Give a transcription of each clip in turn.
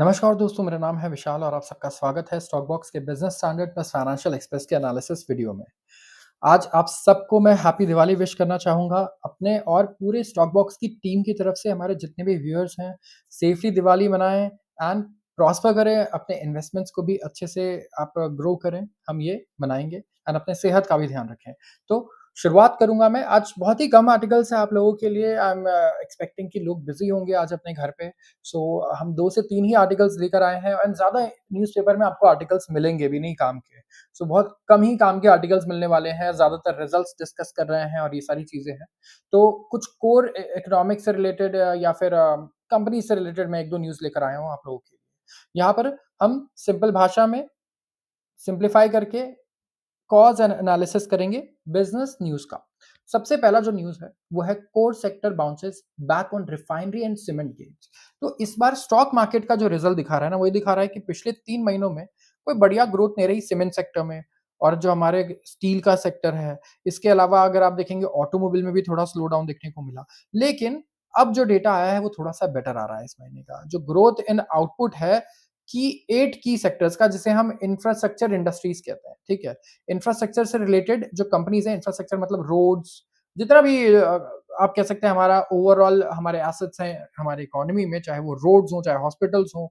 नमस्कार दोस्तों मेरा नाम है विशाल और आप सबका स्वागत है स्टॉक बॉक्स के business standard plus financial express के एनालिसिस वीडियो में आज आप सबको मैं हैप्पी दिवाली विश करना चाहूंगा अपने और पूरे स्टॉक बॉक्स की टीम की तरफ से हमारे जितने भी व्यूअर्स हैं सेफली दिवाली मनाएं एंड प्रॉस्पर करें अपने इन्वेस्टमेंट्स को भी अच्छे से आप ग्रो करें हम ये मनाएंगे एंड अपने सेहत का भी ध्यान रखें तो शुरुआत करूंगा मैं आज बहुत ही कम आर्टिकल्स हैं आप लोगों के लिए आई एम एक्सपेक्टिंग कि लोग बिजी होंगे आज अपने घर पे सो so, हम दो से तीन ही आर्टिकल्स लेकर आए हैं एंड ज़्यादा न्यूज़पेपर में आपको आर्टिकल्स मिलेंगे भी नहीं काम के सो so, बहुत कम ही काम के आर्टिकल्स मिलने वाले हैं ज़्यादातर रिजल्ट डिस्कस कर रहे हैं और ये सारी चीज़ें हैं तो कुछ कोर इकोनॉमिक e-, से रिलेटेड uh, या फिर कंपनी uh, से रिलेटेड मैं एक दो न्यूज़ लेकर आया हूँ आप लोगों के लिए यहाँ पर हम सिंपल भाषा में सिंप्लीफाई करके कॉज एंड एनालिसिस करेंगे बिजनेस न्यूज का सबसे पहला जो न्यूज है वो है core sector bounces back on refinery and cement gains तो इस बार स्टॉक मार्केट का जो रिजल्ट दिखा रहा है ना वही दिखा रहा है कि पिछले तीन महीनों में कोई बढ़िया ग्रोथ नहीं रही सीमेंट सेक्टर में और जो हमारे स्टील का सेक्टर है इसके अलावा अगर आप देखेंगे ऑटोमोबाइल में भी थोड़ा स्लो डाउन देखने को मिला लेकिन अब जो डेटा आया है वो थोड़ा सा बेटर आ रहा है इस महीने का जो ग्रोथ इन आउटपुट है की एट की सेक्टर्स का जिसे हम इंफ्रास्ट्रक्चर इंडस्ट्रीज कहते हैं ठीक है इंफ्रास्ट्रक्चर से रिलेटेड जो कंपनीज है इंफ्रास्ट्रक्चर मतलब रोड्स जितना भी आप कह सकते हैं हमारा ओवरऑल हमारे एसेट्स हैं हमारे इकोनॉमी में चाहे वो रोड्स हों चाहे हॉस्पिटल्स हों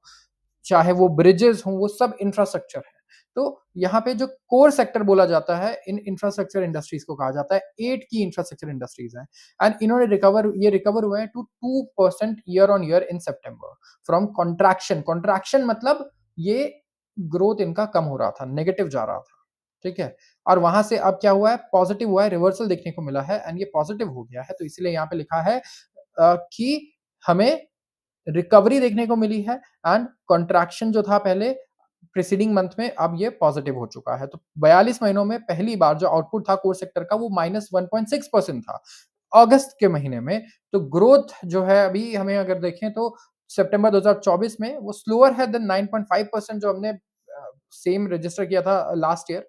चाहे वो ब्रिजेस हों वो सब इंफ्रास्ट्रक्चर है तो यहाँ पे जो कोर सेक्टर बोला जाता है इन इंफ्रास्ट्रक्चर इंडस्ट्रीज को कहा जाता है एट की इंफ्रास्ट्रक्चर इंडस्ट्रीज हैं एंड इन्होंने रिकवर ये रिकवर हुए हैं two two percent year on year in September from contraction contraction मतलब ये ग्रोथ इनका कम हो रहा था नेगेटिव जा रहा था ठीक है और वहां से अब क्या हुआ है पॉजिटिव हुआ है रिवर्सल देखने को मिला है एंड ये पॉजिटिव हो गया है तो इसीलिए यहाँ पे लिखा है आ, कि हमें रिकवरी देखने को मिली है एंड कॉन्ट्रैक्शन जो था पहले प्रिसीडिंग मंथ में अब ये पॉजिटिव हो चुका है तो 42 महीनों में पहली बार जो आउटपुट था कोर सेक्टर का वो माइनस वन परसेंट था अगस्त के महीने में तो ग्रोथ जो है अभी हमें अगर देखें तो सितंबर 2024 में वो स्लोअर है देन 9.5 परसेंट जो हमने सेम रजिस्टर किया था लास्ट ईयर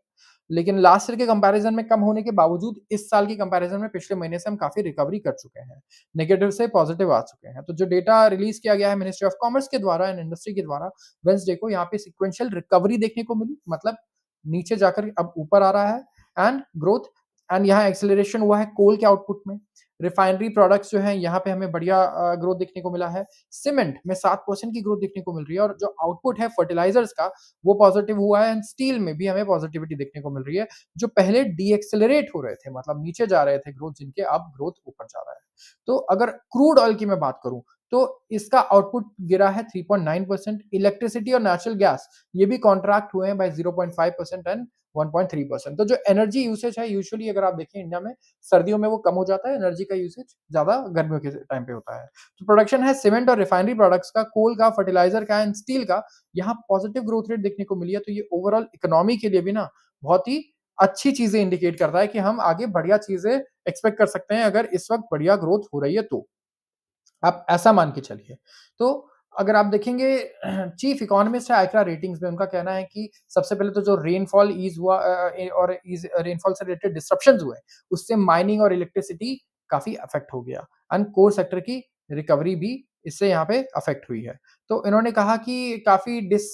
लेकिन लास्ट ईयर के कंपैरिजन में कम होने के बावजूद इस साल की कंपैरिजन में पिछले महीने से हम काफी रिकवरी कर चुके हैं नेगेटिव से पॉजिटिव आ चुके हैं तो जो डेटा रिलीज किया गया है मिनिस्ट्री ऑफ कॉमर्स के द्वारा एंड इंडस्ट्री के द्वारा वेंसडे को यहाँ पे सिक्वेंशियल रिकवरी देखने को मिली मतलब नीचे जाकर अब ऊपर आ रहा है एंड ग्रोथ एंड यहाँ एक्सेलरेशन हुआ है कोल के आउटपुट में रिफाइनरी प्रोडक्ट्स जो है यहाँ पे हमें बढ़िया ग्रोथ देखने को मिला है सीमेंट में सात परसेंट की ग्रोथ देखने को मिल रही है और जो आउटपुट है फर्टिलाइजर्स का वो पॉजिटिव हुआ है एंड स्टील में भी हमें पॉजिटिविटी देखने को मिल रही है जो पहले डीएक्सेलरेट हो रहे थे मतलब नीचे जा रहे थे ग्रोथ जिनके अब ग्रोथ ऊपर जा रहा है तो अगर क्रूड ऑयल की मैं बात करूं तो इसका आउटपुट गिरा है 3.9 परसेंट इलेक्ट्रिसिटी और नेचुरल गैस ये भी कॉन्ट्रैक्ट हुए हैं बाय 0.5 परसेंट एंड 1.3 परसेंट तो जो एनर्जी यूसेज है यूजुअली अगर आप देखें इंडिया में सर्दियों में वो कम हो जाता है एनर्जी का यूसेज ज्यादा गर्मियों के टाइम पे होता है तो प्रोडक्शन है सीमेंट और रिफाइनरी प्रोडक्ट्स का कोल का फर्टिलाइजर का एंड स्टील का यहाँ पॉजिटिव ग्रोथ रेट देखने को मिली है तो ये ओवरऑल इकोनॉमी के लिए भी ना बहुत ही अच्छी चीजें इंडिकेट करता है कि हम आगे बढ़िया चीजें एक्सपेक्ट कर सकते हैं अगर इस वक्त बढ़िया ग्रोथ हो रही है तो आप ऐसा मान के चलिए तो अगर आप देखेंगे चीफ इकोनॉमिस्ट है आइक्रा रेटिंग्स में उनका कहना है कि सबसे पहले तो जो रेनफॉल ईज हुआ और ईज रेनफॉल से रिलेटेड डिस्ट्रप्शन हुए उससे माइनिंग और इलेक्ट्रिसिटी काफी अफेक्ट हो गया एंड कोर सेक्टर की रिकवरी भी इससे यहाँ पे अफेक्ट हुई है तो इन्होंने कहा कि काफी डिस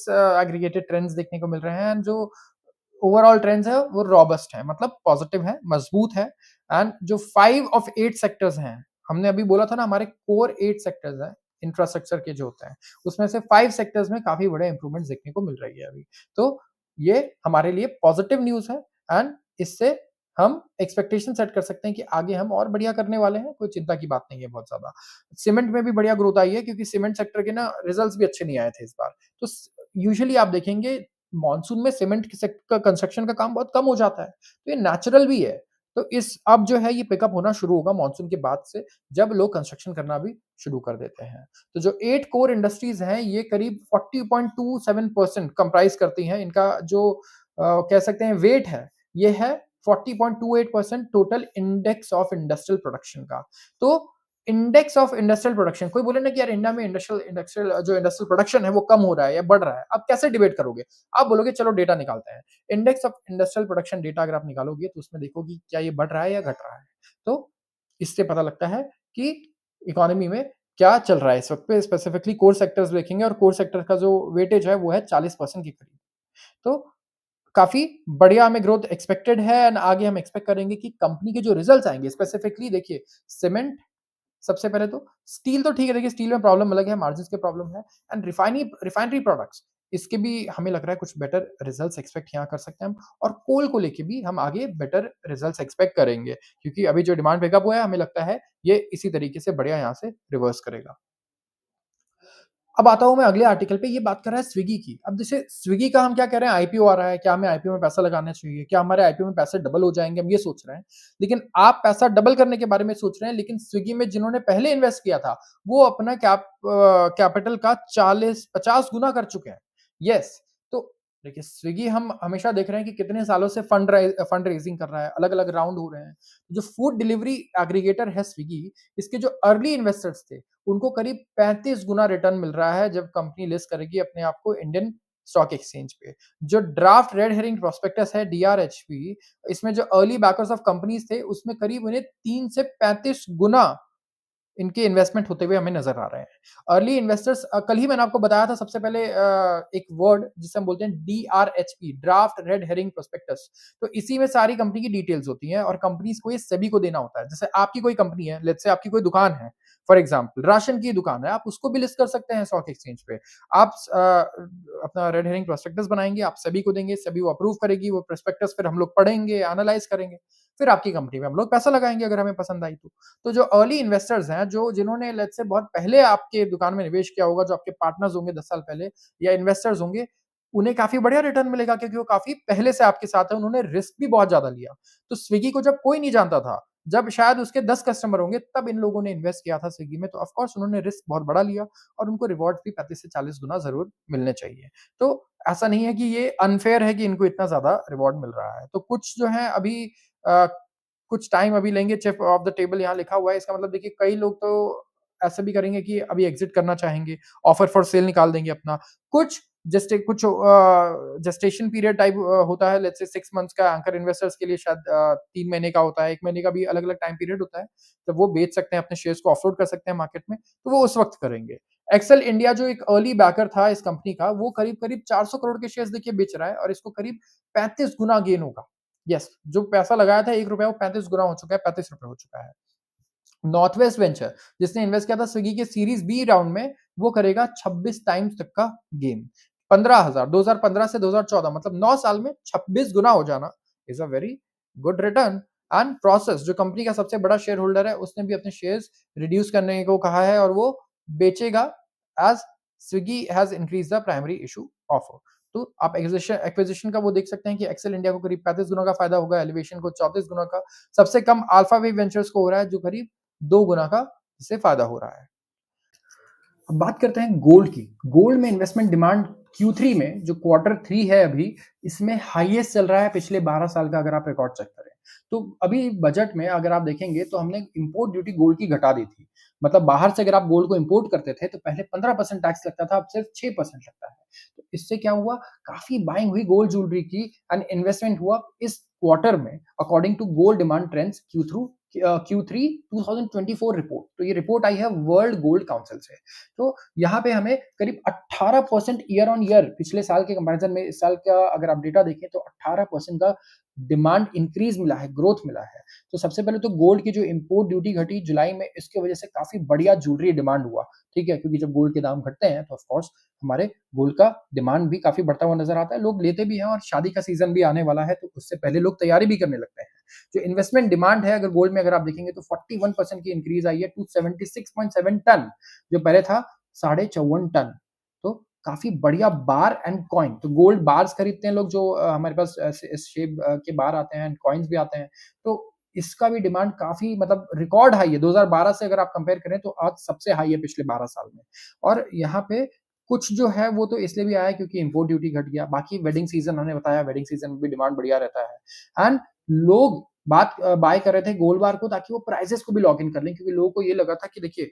एग्रीगेटेड ट्रेंड्स देखने को मिल रहे हैं जो ओवरऑल ट्रेंड्स है वो रॉबस्ट है मतलब पॉजिटिव है मजबूत है एंड जो फाइव ऑफ एट सेक्टर्स हैं हमने अभी बोला था ना हमारे कोर एट सेक्टर्स हैं इंफ्रास्ट्रक्चर के जो होते हैं उसमें से फाइव सेक्टर्स में काफी बड़े इंप्रूवमेंट देखने को मिल रही है अभी तो ये हमारे लिए पॉजिटिव न्यूज है एंड इससे हम एक्सपेक्टेशन सेट कर सकते हैं कि आगे हम और बढ़िया करने वाले हैं कोई चिंता की बात नहीं है बहुत ज्यादा सीमेंट में भी बढ़िया ग्रोथ आई है क्योंकि सीमेंट सेक्टर के ना रिजल्ट्स भी अच्छे नहीं आए थे इस बार तो यूजुअली आप देखेंगे मानसून में सीमेंट का कंस्ट्रक्शन का काम बहुत कम हो जाता है तो ये नेचुरल भी है तो इस अब जो है ये पिकअप होना शुरू होगा मानसून के बाद से जब लोग कंस्ट्रक्शन करना भी शुरू कर देते हैं तो जो एट कोर इंडस्ट्रीज हैं ये करीब 40.27 परसेंट कंप्राइज करती हैं इनका जो आ, कह सकते हैं वेट है ये है 40.28 percent total index of industrial production का तो इंडेक्स ऑफ इंडस्ट्रियल प्रोडक्शन कोई बोले ना कि यार इंडिया में इंडस्ट्रियल इंडस्ट्रियल जो इंडस्ट्रियल प्रोडक्शन है वो कम हो रहा है या बढ़ रहा है आप कैसे डिबेट करोगे आप बोलोगे चलो डेटा निकालते हैं index of industrial production data अगर आप निकालोगे तो उसमें देखोगे क्या ये बढ़ रहा है या घट रहा है तो इससे पता लगता है कि इकोनॉमी में क्या चल रहा है इस वक्त पे स्पेसिफिकली कोर सेक्टर्स देखेंगे और कोर सेक्टर का जो वेटेज है वो है चालीस परसेंट के करीब तो काफी बढ़िया हमें ग्रोथ एक्सपेक्टेड है एंड आगे हम एक्सपेक्ट करेंगे कि कंपनी के जो रिजल्ट्स आएंगे स्पेसिफिकली देखिए सीमेंट सबसे पहले तो स्टील तो ठीक है देखिए स्टील में प्रॉब्लम अलग है मार्जिन के प्रॉब्लम है एंड रिफाइनरी रिफाइनरी प्रोडक्ट्स इसके भी हमें लग रहा है कुछ बेटर रिजल्ट्स एक्सपेक्ट यहाँ कर सकते हैं हम और कोल को लेके भी हम आगे बेटर रिजल्ट्स एक्सपेक्ट करेंगे क्योंकि अभी जो डिमांड पिकअप हुआ है हमें लगता है ये इसी तरीके से बढ़िया यहाँ से रिवर्स करेगा अब आता हूं मैं अगले आर्टिकल पे ये बात कर रहा है स्विगी की अब जैसे स्विगी का हम क्या कह रहे हैं आईपीओ आ रहा है क्या हमें आईपीओ में पैसा लगाना चाहिए क्या हमारे आईपीओ में पैसे डबल हो जाएंगे हम ये सोच रहे हैं लेकिन आप पैसा डबल करने के बारे में सोच रहे हैं लेकिन स्विगी में जिन्होंने पहले इन्वेस्ट किया था वो अपना कैप कैपिटल का चालीस पचास गुना कर चुके हैं यस yes, देखिए स्विगी हम हमेशा देख रहे हैं कि कितने सालों से फंड फंड रेजिंग कर रहा है अलग अलग राउंड हो रहे हैं तो जो फूड डिलीवरी एग्रीगेटर है स्विगी इसके जो अर्ली इन्वेस्टर्स थे उनको करीब 35 गुना रिटर्न मिल रहा है जब कंपनी लिस्ट करेगी अपने आप को इंडियन स्टॉक एक्सचेंज पे जो ड्राफ्ट रेड हेरिंग प्रोस्पेक्टस है डीआरएचपी इसमें जो अर्ली बैकर्स ऑफ कंपनीज थे उसमें करीब उन्हें तीन से पैंतीस गुना इनके इन्वेस्टमेंट होते हुए हमें नजर आ रहे हैं अर्ली इन्वेस्टर्स कल ही मैंने आपको बताया था सबसे पहले एक वर्ड जिसे हम बोलते हैं D R H P draft red herring prospectus तो इसी में सारी कंपनी की डिटेल्स होती हैं और कंपनीज को ये सभी को देना होता है जैसे आपकी कोई कंपनी है लेट से आपकी कोई दुकान है फॉर एग्जाम्पल राशन की दुकान है आप उसको भी लिस्ट कर सकते हैं स्टॉक एक्सचेंज पे आप आ, अपना रेड हेरिंग प्रोस्पेक्टस बनाएंगे आप सभी को देंगे सभी वो अप्रूव करेगी वो प्रोस्पेक्टस फिर हम लोग पढ़ेंगे एनालाइज करेंगे फिर आपकी कंपनी में हम लोग पैसा लगाएंगे अगर हमें पसंद आई तो तो जो अर्ली इन्वेस्टर्स हैं जो जिन्होंने लेट से बहुत पहले आपके दुकान में निवेश किया होगा जो आपके पार्टनर्स होंगे दस साल पहले या इन्वेस्टर्स होंगे उन्हें काफी बढ़िया रिटर्न मिलेगा क्योंकि वो काफी पहले से आपके साथ है उन्होंने रिस्क भी बहुत ज्यादा लिया तो स्विगी को जब कोई नहीं जानता था जब शायद उसके दस कस्टमर होंगे तब इन लोगों ने इन्वेस्ट किया था स्विगी में तो ऑफकोर्स उन्होंने रिस्क बहुत बड़ा लिया और उनको रिवॉर्ड भी पैंतीस से चालीस गुना जरूर मिलने चाहिए तो ऐसा नहीं है कि ये अनफेयर है कि इनको इतना ज्यादा रिवॉर्ड मिल रहा है तो कुछ जो है अभी कुछ टाइम अभी लेंगे चिप ऑफ द टेबल यहाँ लिखा हुआ है इसका मतलब देखिए कई लोग तो ऐसा भी करेंगे कि अभी एग्जिट करना चाहेंगे ऑफर फॉर सेल निकाल देंगे अपना कुछ जस्ट कुछ जस्टेशन पीरियड टाइप होता है लेट्स से सिक्स मंथ्स का एंकर इन्वेस्टर्स के लिए शायद तीन महीने का होता है एक महीने का भी अलग अलग टाइम पीरियड होता है तो वो बेच सकते हैं अपने शेयर्स को ऑफलोड कर सकते हैं मार्केट में तो वो उस वक्त करेंगे एक्सेल इंडिया जो एक अर्ली बैकर था इस कंपनी का वो करीब करीब 400 करोड़ के शेयर्स देखिए बेच रहा है और इसको करीब 35 गुना गेन होगा यस जो पैसा लगाया था एक रुपया वो पैंतीस गुना हो चुका है पैंतीस रुपए हो चुका है नॉर्थ वेस्ट वेंचर जिसने इन्वेस्ट किया था स्विगी के सीरीज बी राउंड में वो करेगा छब्बीस टाइम्स तक का गेन पंद्रह हजार दो हजार पंद्रह से दो हजार चौदह मतलब नौ साल में छब्बीस गुना हो जाना is a very good return and process जो कंपनी का सबसे बड़ा शेयर होल्डर है उसने भी अपने शेयर रिड्यूस करने को कहा है और वो बेचेगा as Swiggy has increase the primary issue offer तो आप एक्विजिशन का वो देख सकते हैं कि एक्सेल इंडिया को करीब पैंतीस गुना का फायदा होगा एलिवेशन को चौतीस गुना का सबसे कम अल्फा वेव वेंचर्स को हो रहा है जो करीब दो गुना का इससे फायदा हो रहा है अब बात करते हैं गोल्ड की गोल्ड में इन्वेस्टमेंट डिमांड Q3 में जो क्वार्टर थ्री है अभी इसमें हाईएस्ट चल रहा है पिछले 12 साल का अगर आप रिकॉर्ड चेक करें तो अभी बजट में अगर आप देखेंगे तो हमने इंपोर्ट ड्यूटी गोल्ड की घटा दी थी मतलब बाहर से अगर आप गोल्ड को इंपोर्ट करते थे तो पहले 15 परसेंट टैक्स लगता था अब सिर्फ 6 परसेंट लगता है इससे क्या हुआ काफी बाइंग हुई गोल्ड ज्वेलरी की एंड इन्वेस्टमेंट हुआ इस क्वार्टर में according to gold demand trends Q through Q three two thousand twenty four report तो ये रिपोर्ट आई है वर्ल्ड गोल्ड काउंसिल से तो यहाँ पे हमें करीब 18 परसेंट ईयर ऑन ईयर पिछले साल के कंपैरिजन में इस साल का अगर आप डेटा देखें तो 18 परसेंट का डिमांड इंक्रीज मिला है ग्रोथ मिला है तो सबसे पहले तो गोल्ड की जो इम्पोर्ट ड्यूटी घटी जुलाई में इसके वजह से काफी बढ़िया ज्वेलरी डिमांड हुआ ठीक है क्योंकि जब गोल्ड के दाम घटते हैं तो ऑफकोर्स हमारे गोल्ड का डिमांड भी काफी बढ़ता हुआ नजर आता है लोग लेते भी हैं और शादी का सीजन भी आने वाला है तो उससे पहले लोग तैयारी भी करने लगते हैं जो इन्वेस्टमेंट डिमांड है अगर गोल्ड में अगर आप देखेंगे तो 41 परसेंट की इंक्रीज आई है टू 76.7 टन जो पहले था साढ़े चौवन टन तो काफी बढ़िया बार एंड कॉइन तो गोल्ड बार्स खरीदते हैं लोग जो हमारे पास इस शेप के बार आते हैं एंड कॉइन्स भी आते हैं तो इसका भी डिमांड काफी मतलब रिकॉर्ड हाई है 2012 से अगर आप कंपेयर करें तो आज सबसे हाई है पिछले 12 साल में और यहाँ पे कुछ जो है वो तो इसलिए भी आया क्योंकि इम्पोर्ट ड्यूटी घट गया बाकी वेडिंग सीजन हमने बताया वेडिंग सीजन में भी डिमांड बढ़िया रहता है एंड लोग बात बाय कर रहे थे गोल्ड बार को ताकि वो प्राइजेस को भी लॉक इन कर लें क्योंकि लोगों को ये लगा था कि देखिए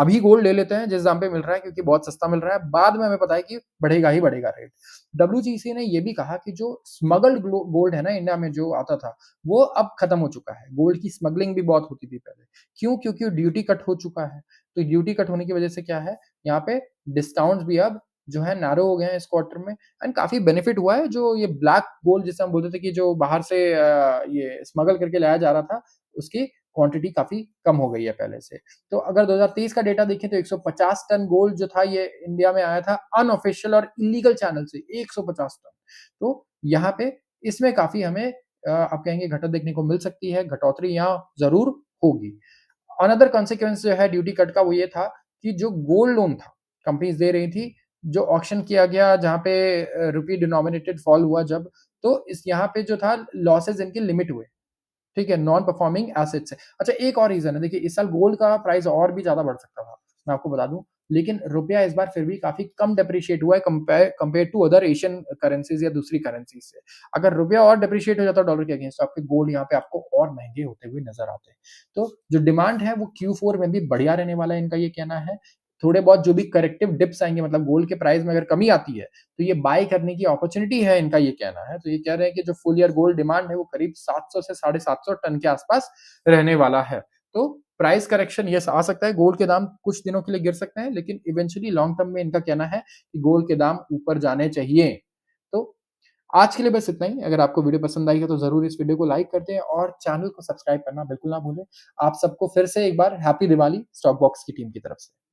अभी गोल्ड ले लेते हैं जिस दाम पे मिल रहा है क्योंकि बहुत सस्ता मिल रहा है बाद में हमें पता है कि बढ़ेगा ही बढ़ेगा रेट डब्ल्यू ने यह भी कहा कि जो स्मगल्ड गोल्ड है ना इंडिया में जो आता था वो अब खत्म हो चुका है गोल्ड की स्मगलिंग भी बहुत होती थी पहले क्यों क्योंकि ड्यूटी कट हो चुका है तो ड्यूटी कट होने की वजह से क्या है यहाँ पे डिस्काउंट भी अब जो है नारो हो गए हैं इस क्वार्टर में एंड काफी बेनिफिट हुआ है जो ये ब्लैक गोल्ड जिसे हम बोलते थे कि जो बाहर से ये स्मगल करके लाया जा रहा था उसकी क्वांटिटी काफी कम हो गई है पहले से तो अगर 2023 का डेटा देखें तो 150 टन गोल्ड जो था ये इंडिया में आया था अनऑफिशियल और इलीगल चैनल से 150 टन तो यहाँ पे इसमें काफी हमें आप कहेंगे घटत देखने को मिल सकती है घटोतरी यहाँ जरूर होगी अनदर कॉन्सिक्वेंस जो है ड्यूटी कट का वो ये था कि जो गोल्ड लोन था कंपनीज दे रही थी जो ऑक्शन किया गया जहाँ पे रुपी डिनोमिनेटेड फॉल हुआ जब तो इस यहाँ पे जो था लॉसेज इनके लिमिट हुए ठीक है नॉन परफॉर्मिंग एसेट्स है अच्छा एक और रीजन है देखिए इस साल गोल्ड का प्राइस और भी ज्यादा बढ़ सकता था मैं आपको बता दूं लेकिन रुपया इस बार फिर भी काफी कम डेप्रिशिएट हुआ है compare to other Asian currencies या दूसरी करेंसीज से अगर रुपया और डेप्रिशिएट हो जाता है डॉलर के अगेंस्ट तो आपके गोल्ड यहाँ पे आपको और महंगे होते हुए नजर आते हैं तो जो डिमांड है वो क्यू में भी बढ़िया रहने वाला है इनका ये कहना है थोड़े बहुत जो भी करेक्टिव डिप्स आएंगे मतलब गोल्ड के प्राइस में अगर कमी आती है तो ये बाय करने की अपॉर्चुनिटी है इनका ये कहना है तो ये कह रहे हैं कि जो फुल ईयर गोल्ड डिमांड है वो करीब 700 से साढ़े टन के आसपास रहने वाला है तो प्राइस करेक्शन ये आ सकता है गोल्ड के दाम कुछ दिनों के लिए गिर सकते हैं लेकिन इवेंचुअली लॉन्ग टर्म में इनका कहना है कि गोल्ड के दाम ऊपर जाने चाहिए तो आज के लिए बस इतना ही अगर आपको वीडियो पसंद आई है तो जरूर इस वीडियो को लाइक कर दें और चैनल को सब्सक्राइब करना बिल्कुल ना भूलें आप सबको फिर से एक बार हैप्पी दिवाली स्टॉक बॉक्स की टीम की तरफ से